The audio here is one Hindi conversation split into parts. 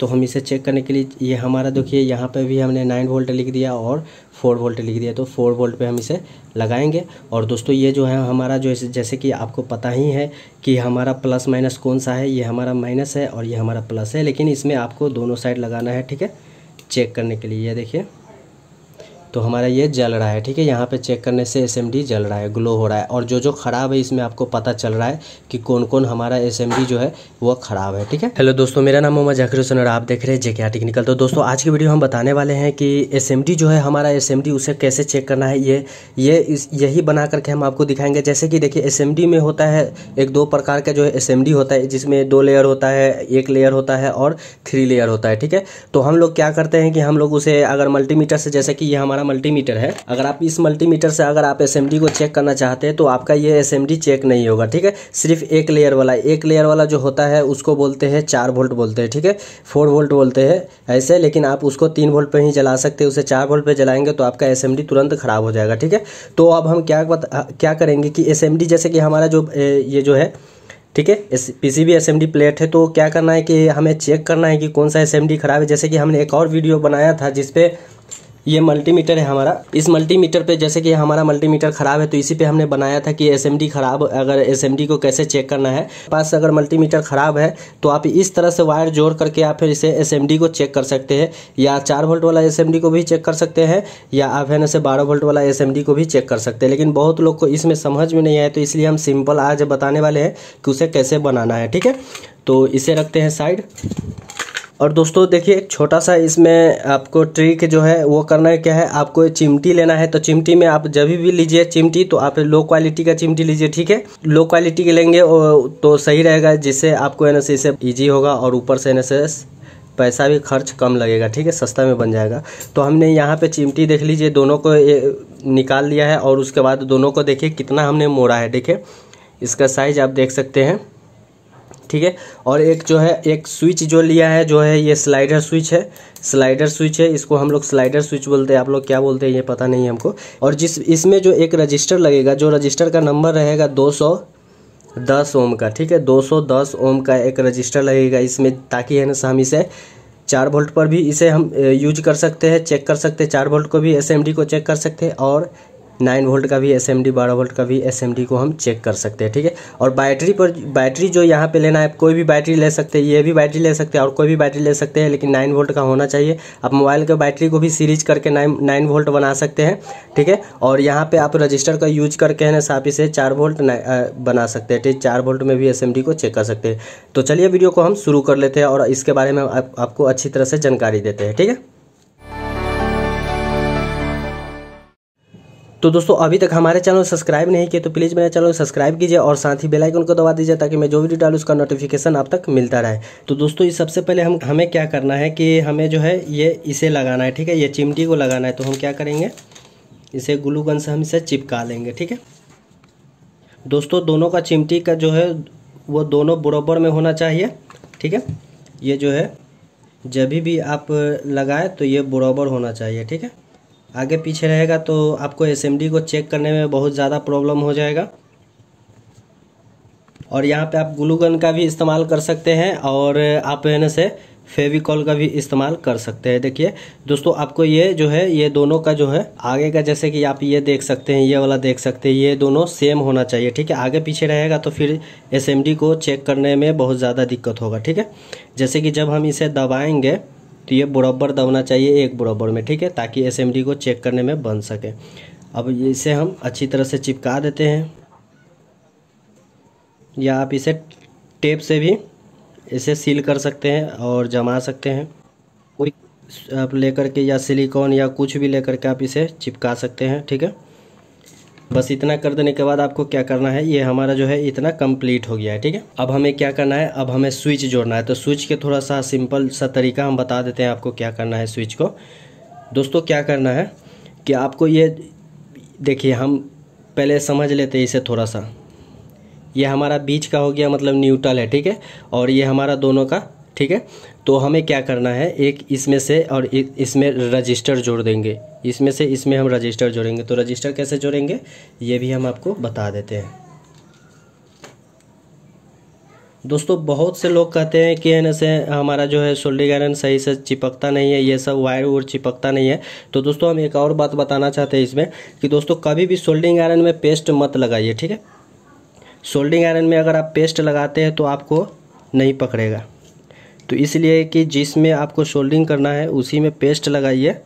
तो हम इसे चेक करने के लिए ये हमारा देखिए यहाँ पे भी हमने नाइन वोल्ट लिख दिया और फोर वोल्ट लिख दिया तो फोर वोल्ट पे हम इसे लगाएंगे और दोस्तों ये जो है हमारा जो जैसे कि आपको पता ही है कि हमारा प्लस माइनस कौन सा है ये हमारा माइनस है और ये हमारा प्लस है लेकिन इसमें आपको दोनों साइड लगाना है ठीक है चेक करने के लिए ये देखिए तो हमारा ये जल रहा है ठीक है यहाँ पे चेक करने से एस जल रहा है ग्लो हो रहा है और जो जो ख़राब है इसमें आपको पता चल रहा है कि कौन कौन हमारा एस जो है वो ख़राब है ठीक है हेलो दोस्तों मेरा नाम मोहम्मद जाकिर हुसन और आप देख रहे हैं जेके टेक्निकल तो दोस्तों आज की वीडियो हम बताने वाले हैं कि एस जो है हमारा एस उसे कैसे चेक करना है ये ये इस यही बना करके हम आपको दिखाएंगे जैसे कि देखिए एस में होता है एक दो प्रकार का जो है एस होता है जिसमें दो लेयर होता है एक लेयर होता है और थ्री लेयर होता है ठीक है तो हम लोग क्या करते हैं कि हम लोग उसे अगर मल्टीमीटर से जैसे कि ये हमारा हमारा मल्टीमीटर है अगर आप इस मल्टीमीटर से अगर आप एस को चेक करना चाहते हैं तो आपका ये एस चेक नहीं होगा ठीक है सिर्फ एक लेयर वाला एक लेयर वाला जो होता है उसको बोलते हैं चार वोल्ट बोलते हैं ठीक है फोर वोल्ट बोलते हैं ऐसे लेकिन आप उसको तीन वोल्ट पर ही जला सकते हैं उसे चार वोल्ट पर जलाएंगे तो आपका एस तुरंत ख़राब हो जाएगा ठीक है तो अब हम क्या क्या करेंगे कि एस जैसे कि हमारा जो ये जो है ठीक है P C B S M D plate है तो क्या करना है कि हमें चेक करना है कि कौन सा एस एम डी ख़राब है जैसे कि हमने एक और वीडियो बनाया था जिसपे ये मल्टीमीटर है हमारा इस मल्टीमीटर पे जैसे कि हमारा मल्टीमीटर ख़राब है तो इसी पे हमने बनाया था कि एस ख़राब अगर एस को कैसे चेक करना है पास अगर मल्टीमीटर ख़राब है तो आप इस तरह से वायर जोड़ करके आप फिर इसे एस को चेक कर सकते हैं या चार वोल्ट वाला एस को भी चेक कर सकते हैं या आप है ना बारह वोल्ट वाला एस को भी चेक कर सकते हैं लेकिन बहुत लोग को इसमें समझ में नहीं आए तो इसलिए हम सिंपल आज बताने वाले हैं कि उसे कैसे बनाना है ठीक है तो इसे रखते हैं साइड और दोस्तों देखिए एक छोटा सा इसमें आपको ट्रिक जो है वो करना है क्या है आपको चिमटी लेना है तो चिमटी में आप जब भी लीजिए चिमटी तो आप लो क्वालिटी का चिमटी लीजिए ठीक है लो क्वालिटी के लेंगे तो सही रहेगा जिससे आपको एन से ईजी होगा और ऊपर से एन पैसा भी खर्च कम लगेगा ठीक है सस्ता में बन जाएगा तो हमने यहाँ पे चिमटी देख लीजिए दोनों को निकाल लिया है और उसके बाद दोनों को देखिए कितना हमने मोड़ा है देखिए इसका साइज आप देख सकते हैं ठीक है और एक जो है एक स्विच जो लिया है जो है ये स्लाइडर स्विच है स्लाइडर स्विच है इसको हम लोग स्लाइडर स्विच बोलते हैं आप लोग क्या बोलते हैं ये पता नहीं है हमको और जिस इसमें जो एक रजिस्टर लगेगा जो रजिस्टर का नंबर रहेगा दो दस ओम का ठीक है 210 ओम का एक रजिस्टर लगेगा इसमें ताकि है ना हम इसे चार वोल्ट पर भी इसे हम यूज कर सकते हैं चेक कर सकते हैं चार वोल्ट को भी एस को चेक कर सकते हैं और नाइन वोल्ट का भी एस एम डी बारह वोल्ट का भी एस एम डी को हम चेक कर सकते हैं ठीक है और बैटरी पर बैटरी जो यहाँ पे लेना है कोई भी बैटरी ले सकते हैं ये भी बैटरी ले सकते हैं और कोई भी बैटरी ले सकते हैं लेकिन नाइन वोल्ट का होना चाहिए आप मोबाइल के बैटरी को भी सीरीज करके नाइन नाइन वोल्ट बना सकते हैं ठीक है और यहाँ पर आप रजिस्टर का यूज करके है ना साफ इसे चार वोल्ट बना सकते हैं ठीक चार वोल्ट में भी एस एम डी को चेक कर सकते हैं तो चलिए वीडियो को हम शुरू कर लेते हैं और इसके बारे में आपको अच्छी तरह से जानकारी देते हैं ठीक है तो दोस्तों अभी तक हमारे चैनल सब्सक्राइब नहीं किए तो प्लीज़ मेरे चैनल सब्सक्राइब कीजिए और साथ ही बेल आइकन को दबा दीजिए ताकि मैं जो वीडियो डालूँ उसका नोटिफिकेशन आप तक मिलता रहे तो दोस्तों ये सबसे पहले हम हमें क्या करना है कि हमें जो है ये इसे लगाना है ठीक है ये चिमटी को लगाना है तो हम क्या करेंगे इसे ग्लू गन से हम इसे चिपका लेंगे ठीक है दोस्तों दोनों का चिमटी का जो है वो दोनों बराबर में होना चाहिए ठीक है ये जो है जब भी आप लगाएं तो ये बराबर होना चाहिए ठीक है आगे पीछे रहेगा तो आपको एस को चेक करने में बहुत ज़्यादा प्रॉब्लम हो जाएगा और यहाँ पे आप ग्लू गन का भी इस्तेमाल कर सकते हैं और आप है ना से फेविकॉल का भी इस्तेमाल कर सकते हैं देखिए दोस्तों आपको ये जो है ये दोनों का जो है आगे का जैसे कि आप ये देख सकते हैं ये वाला देख सकते हैं ये दोनों सेम होना चाहिए ठीक है आगे पीछे रहेगा तो फिर एस को चेक करने में बहुत ज़्यादा दिक्कत होगा ठीक है जैसे कि जब हम इसे दबाएँगे तो ये बराबर दबना चाहिए एक बराबर में ठीक है ताकि एस को चेक करने में बन सके अब इसे हम अच्छी तरह से चिपका देते हैं या आप इसे टेप से भी इसे सील कर सकते हैं और जमा सकते हैं कोई आप लेकर के या सिलिकॉन या कुछ भी लेकर के आप इसे चिपका सकते हैं ठीक है बस इतना कर देने के बाद आपको क्या करना है ये हमारा जो है इतना कंप्लीट हो गया है ठीक है अब हमें क्या करना है अब हमें स्विच जोड़ना है तो स्विच के थोड़ा सा सिंपल सा तरीका हम बता देते हैं आपको क्या करना है स्विच को दोस्तों क्या करना है कि आपको ये देखिए हम पहले समझ लेते हैं इसे थोड़ा सा ये हमारा बीच का हो गया मतलब न्यूट्रल है ठीक है और ये हमारा दोनों का ठीक है तो हमें क्या करना है एक इसमें से और इसमें रजिस्टर जोड़ देंगे इसमें से इसमें हम रजिस्टर जोड़ेंगे तो रजिस्टर कैसे जोड़ेंगे ये भी हम आपको बता देते हैं दोस्तों बहुत से लोग कहते हैं कि है ना से हमारा जो है सोल्डिंग आयरन सही से चिपकता नहीं है ये सब वायर वायर चिपकता नहीं है तो दोस्तों हम एक और बात बताना चाहते हैं इसमें कि दोस्तों कभी भी शोल्डिंग आयरन में पेस्ट मत लगाइए ठीक है शोल्डिंग आयरन में अगर आप पेस्ट लगाते हैं तो आपको नहीं पकड़ेगा तो इसलिए कि जिसमें आपको सोल्डिंग करना है उसी में पेस्ट लगाइए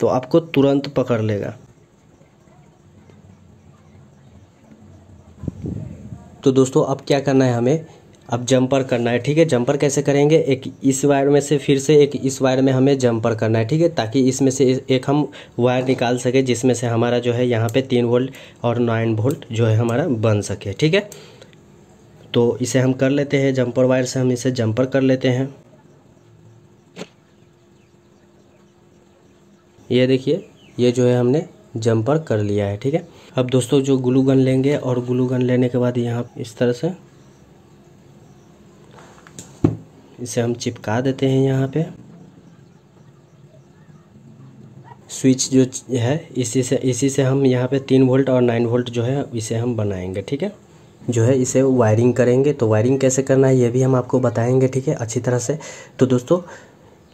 तो आपको तुरंत पकड़ लेगा तो दोस्तों अब क्या करना है हमें अब जंपर करना है ठीक है जंपर कैसे करेंगे एक इस वायर में से फिर से एक इस वायर में हमें जंपर करना है ठीक है ताकि इसमें से एक हम वायर निकाल सके जिसमें से हमारा जो है यहाँ पे तीन वोल्ट और नाइन वोल्ट जो है हमारा बन सके ठीक है तो इसे हम कर लेते हैं जंपर वायर से हम इसे जंपर कर लेते हैं ये देखिए ये जो है हमने जंपर कर लिया है ठीक है अब दोस्तों जो ग्लू गन लेंगे और ग्लू गन लेने के बाद यहाँ इस तरह से इसे हम चिपका देते हैं यहाँ पे स्विच जो है इसी से इसी से हम यहाँ पे तीन वोल्ट और नाइन वोल्ट जो है इसे हम बनाएंगे ठीक है जो है इसे वायरिंग करेंगे तो वायरिंग कैसे करना है ये भी हम आपको बताएंगे ठीक है अच्छी तरह से तो दोस्तों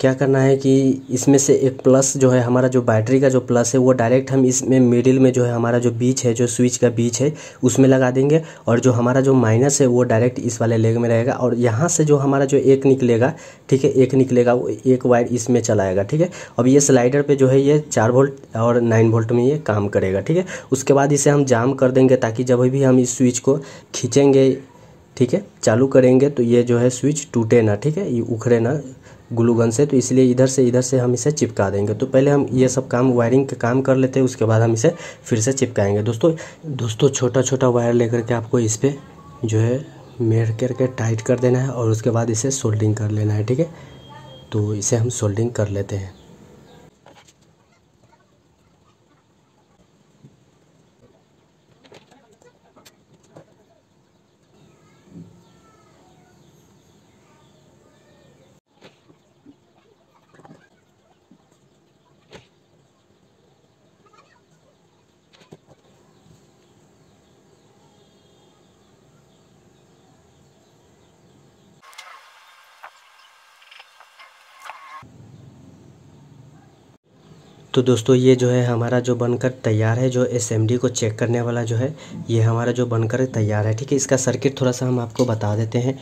क्या करना है कि इसमें से एक प्लस जो है हमारा जो बैटरी का जो प्लस है वो डायरेक्ट हम इसमें मिडिल में जो है हमारा जो बीच है जो स्विच का बीच है उसमें लगा देंगे और जो हमारा जो माइनस है वो डायरेक्ट इस वाले लेग में रहेगा और यहाँ से जो हमारा जो एक निकलेगा ठीक है एक निकलेगा वो एक वायर इसमें चलाएगा ठीक है अब ये स्लाइडर पर जो है ये चार वोल्ट और नाइन वोल्ट में ये काम करेगा ठीक है उसके बाद इसे हम जाम कर देंगे ताकि जब भी हम इस स्विच को खींचेंगे ठीक है चालू करेंगे तो ये जो है स्विच टूटे ना ठीक है ये उखड़े ना ग्लू गन से तो इसलिए इधर से इधर से हम इसे चिपका देंगे तो पहले हम ये सब काम वायरिंग का काम कर लेते हैं उसके बाद हम इसे फिर से चिपकाएंगे दोस्तों दोस्तों छोटा छोटा वायर लेकर के आपको इस पर जो है मेड़ करके टाइट कर देना है और उसके बाद इसे सोल्डिंग कर लेना है ठीक है तो इसे हम सोल्डिंग कर लेते हैं तो दोस्तों ये जो है हमारा जो बनकर तैयार है जो एस को चेक करने वाला जो है ये हमारा जो बनकर तैयार है ठीक है इसका सर्किट थोड़ा सा हम आपको बता देते हैं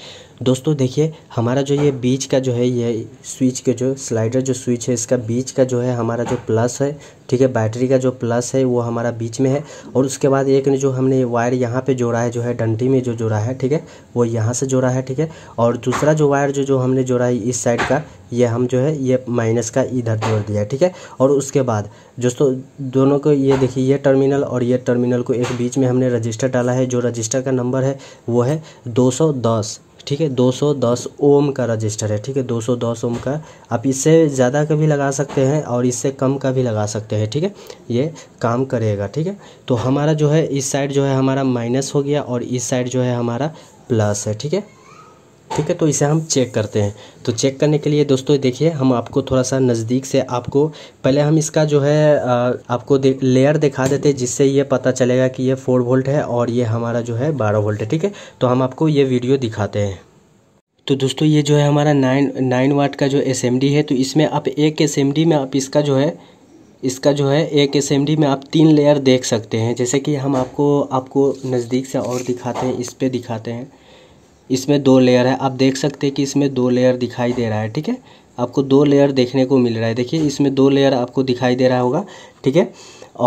दोस्तों देखिए हमारा जो ये बीच का जो है ये स्विच के जो स्लाइडर जो स्विच है इसका बीच का जो है हमारा जो प्लस है ठीक है बैटरी का जो प्लस है वो हमारा बीच में है और उसके बाद एक ने जो हमने वायर यहाँ पे जोड़ा है जो है डंटी में जो जोड़ा है ठीक है वो यहाँ से जोड़ा है ठीक है और दूसरा जो वायर जो जो हमने जोड़ा है इस साइड का ये हम जो है ये माइनस का इधर जोड़ दिया है ठीक है और उसके बाद दोस्तों दोनों को ये देखिए ये टर्मिनल और ये टर्मिनल को एक बीच में हमने रजिस्टर डाला है जो रजिस्टर का नंबर है वो है दो सौ दस ठीक है 210 ओम का रजिस्टर है ठीक है 210 ओम का आप इससे ज़्यादा का भी लगा सकते हैं और इससे कम का भी लगा सकते हैं ठीक है ये काम करेगा ठीक है तो हमारा जो है इस साइड जो है हमारा माइनस हो गया और इस साइड जो है हमारा प्लस है ठीक है ठीक है तो इसे हम चेक करते हैं तो चेक करने के लिए दोस्तों देखिए हम आपको थोड़ा सा नज़दीक से आपको पहले हम इसका जो है आपको लेयर दिखा देते हैं जिससे ये पता चलेगा कि ये फोर वोल्ट है और ये हमारा जो है बारह वोल्ट है ठीक है तो हम आपको ये वीडियो दिखाते हैं तो दोस्तों ये जो है हमारा नाइन नाइन वाट का जो एस है तो इसमें आप एक एस में आप इसका जो है इसका जो है एक एस में आप तीन लेयर देख सकते हैं जैसे कि हम आपको आपको नज़दीक से और दिखाते हैं इस पर दिखाते हैं इसमें दो लेयर है आप देख सकते हैं कि इसमें दो लेयर दिखाई दे रहा है ठीक है आपको दो लेयर देखने को मिल रहा है देखिए इसमें दो लेयर आपको दिखाई दे रहा होगा ठीक है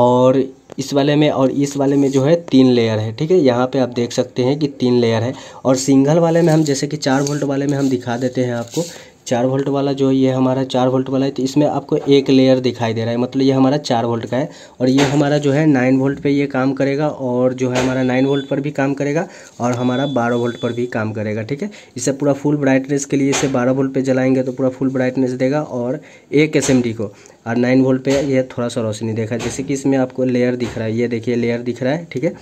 और इस वाले में और इस वाले में जो है तीन लेयर है ठीक है यहाँ पे आप देख सकते हैं कि तीन लेयर है और सिंगल वाले में हम जैसे कि चार वोल्ट वाले में हम दिखा देते हैं आपको चार वोल्ट वाला जो ये हमारा चार वोल्ट वाला है तो इसमें आपको एक लेयर दिखाई दे रहा है मतलब ये हमारा चार वोल्ट का है और ये हमारा जो है नाइन वोल्ट पे ये काम करेगा और जो है हमारा नाइन वोल्ट पर भी काम करेगा और हमारा बारह वोल्ट पर भी काम करेगा ठीक है इसे पूरा फुल ब्राइटनेस के लिए इसे बारह वोल्ट पर जलाएंगे तो पूरा फुल ब्राइटनेस देगा और एक एस को और नाइन वोल्ट पर यह थोड़ा सा रोशनी देखा जैसे कि इसमें आपको लेयर दिख रहा है ये देखिए लेयर दिख रहा है ठीक है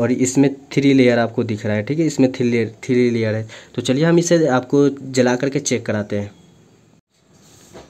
और इसमें थ्री लेयर आपको दिख रहा है ठीक है इसमें थ्री लेयर थ्री लेयर है तो चलिए हम इसे आपको जला करके चेक कराते हैं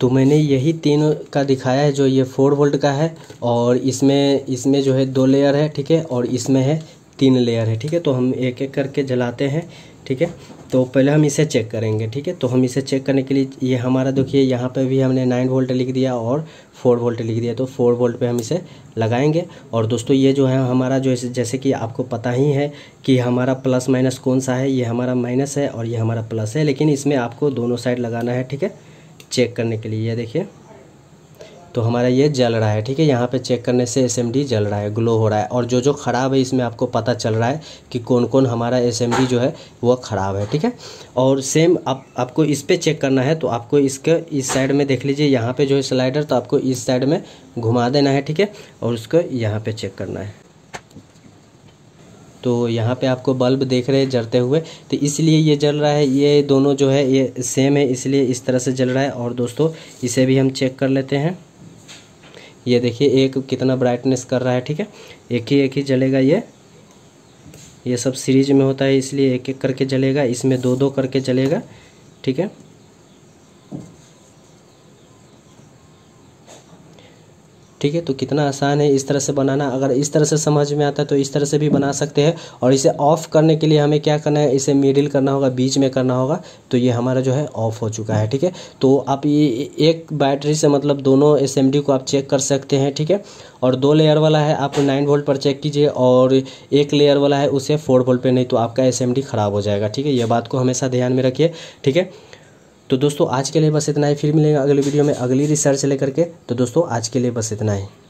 तो मैंने यही तीन का दिखाया है जो ये फोर वोल्ट का है और इसमें इसमें जो है दो लेयर है ठीक है और इसमें है तीन लेयर है ठीक है तो हम एक एक करके जलाते हैं ठीक है तो पहले हम इसे चेक करेंगे ठीक है तो हम इसे चेक करने के लिए ये हमारा देखिए यहाँ पे भी हमने नाइन वोल्ट लिख दिया और फोर वोल्ट लिख दिया तो फोर वोल्ट पे हम इसे लगाएंगे और दोस्तों ये जो है हमारा जो जैसे कि आपको पता ही है कि हमारा प्लस माइनस कौन सा है ये हमारा माइनस है और ये हमारा प्लस है लेकिन इसमें आपको दोनों साइड लगाना है ठीक है चेक करने के लिए ये देखिए तो हमारा ये जल रहा है ठीक है यहाँ पे चेक करने से एस जल रहा है ग्लो हो रहा है और जो जो ख़राब है इसमें आपको पता चल रहा है कि कौन कौन हमारा एस जो है वह ख़राब है ठीक है और सेम आप आपको इस पर चेक करना है तो आपको इसके इस साइड में देख लीजिए यहाँ पर जो है स्लाइडर तो आपको इस साइड में घुमा देना है ठीक है और उसको यहाँ पर चेक करना है तो यहाँ पे आपको बल्ब देख रहे हैं जलते हुए तो इसलिए ये जल रहा है ये दोनों जो है ये सेम है इसलिए इस तरह से जल रहा है और दोस्तों इसे भी हम चेक कर लेते हैं ये देखिए एक कितना ब्राइटनेस कर रहा है ठीक है एक ही एक ही जलेगा ये ये सब सीरीज में होता है इसलिए एक एक करके जलेगा इसमें दो दो करके जलेगा ठीक है ठीक है तो कितना आसान है इस तरह से बनाना अगर इस तरह से समझ में आता है तो इस तरह से भी बना सकते हैं और इसे ऑफ़ करने के लिए हमें क्या करना है इसे मिडिल करना होगा बीच में करना होगा तो ये हमारा जो है ऑफ़ हो चुका है ठीक है तो आप ये एक बैटरी से मतलब दोनों एस को आप चेक कर सकते हैं ठीक है और दो लेयर वाला है आप नाइन वोल्ट पर चेक कीजिए और एक लेयर वाला है उसे फोर वोल्ट पर नहीं तो आपका एस ख़राब हो जाएगा ठीक है ये बात को हमेशा ध्यान में रखिए ठीक है तो दोस्तों आज के लिए बस इतना ही फिर मिलेंगे अगली वीडियो में अगली रिसर्च लेकर के तो दोस्तों आज के लिए बस इतना ही